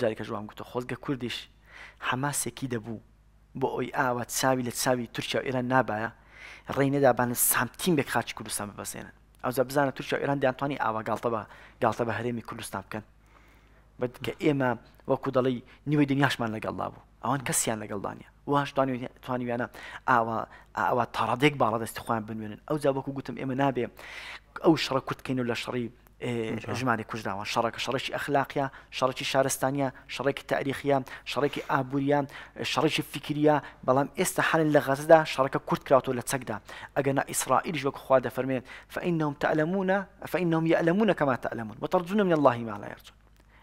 جاری کە ژوان گوتە خۆزگە کوردیش حەماسێکی دەبوو بۆ ئەوی ئاوە چاوی لە چاوی تورکیا و ئێران نابایە ڕێ نەدابانە سامتیم بێک خاچ کوردستان ببەسێنن ئەو بزانە تورکیا ئێران دیانتوانی ئاوا گاڵتە بە گاڵتە بە هەرێمی کوردستان بکەن بکە ئێمە وەکو دەڵی نیوەی دنیاشمان لەگەڵ بوو ئەوان کەسیان لەگەڵ دانیە وهشتوانوانە ئاوە ئەوە تاڕادێک باڵە دەستی خۆیان بنوێنن ئەو جاوەکو گوتم ئێمە نابێ ئەو شڕە کورتکەین و لە شڕی اه، ژمانی کوژداوە شەڕەکە شەڕێکی ئەخلاقیە شەڕکی شارستانیە شەڕێکی تاریخیە شەڕێکی ئابوووریە شەڕێکی فکریە بەڵام ئێستا حالن لە غەزدا شەڕەکە کورت کراوەوە لە چەکدا ئەگەنا ئیسرائیل ژوەک خوا دەفەرمێن فەئینەوم تەلممونە فەئینەوم یعلممونە کەما تەلممون وتەرجونە من الله ما لا يرجون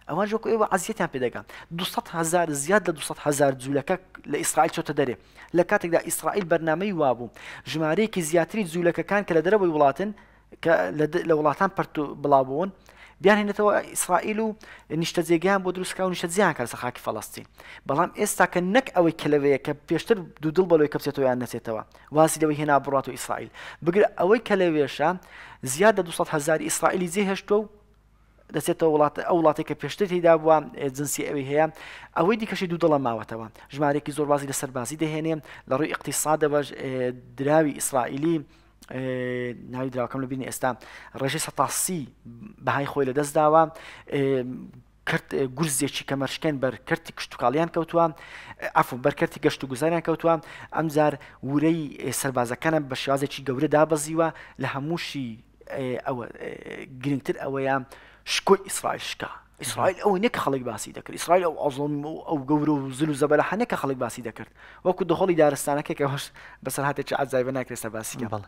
ئەوان ژۆکو ئێوە عزیەتیان پێدەگان 200هزار زياد لە 200هزار جوولەکە لە ئیسرائیل چۆتە دەرێ لە کاتێکدا ئیسرائیل بەرنمەی وابوو ژمارەیەکی زیاتری جوولەکەکان کە لە دەرەوەی وڵاتن لە وڵاتان پەرتو بڵاوبوون بیانێنێتەوە ئیسرائیل و نیشتە جێگەیان بۆ دروستکە و نیشتە جیان کار سەخاکی فەڵستی بەڵام ئێستا کە نەک ئەوەی کلەوەیە کە پێشتر دوودڵ بەلەوەی کەپچێتەوە یان نەچێتەوە واسی لەوەی هێنا بڕات و ئیسرائیل بگر ئەوەی کە لەوێشە زیاد لە 200 هزار اسرائيلي زيهشتو دەچێتەوە وڵات ئەو وڵاتی کە پێشتر هیدا بووە جنسی ئەوی هەیە ئەوەی دیکەشی دوو دڵە ماوەتەوە ژمارێکی زۆر بازی لە سەربازی دەهێنێ لە ڕووی اقتصادەوەژ دراوی ئیسرائیلی ناوی دراوەکەم لە بینی ئێستا ڕێژەی سەتاسی بەهای خۆی لە دەستداوە کرد گورزێکی کەمەشکێن بەرکردی کشتتوکالیان کەوتووە ئەف بەرکردی گەشت و گوزاریان کەوتووە ئەمجار ورەی سربازەکانە بە شازێکی گەورە دابەزیوە لە هەمووشی ئەوە گرنگتر ئەوەیە شکۆی ئیسرائیل شکا ئیسرائیل ئەوەی نەکە خەڵک باسی دەکرد ئیسرائیل ئەو ئازۆم ئەو گەورە و زل و زەبەلە هەنەکە خەڵک باسی دەکرد وەکو دخۆڵی دارستانەکەی کە هەش بەسەر هاتێکی ئازای بە ناکرێتە باسی بەڵ.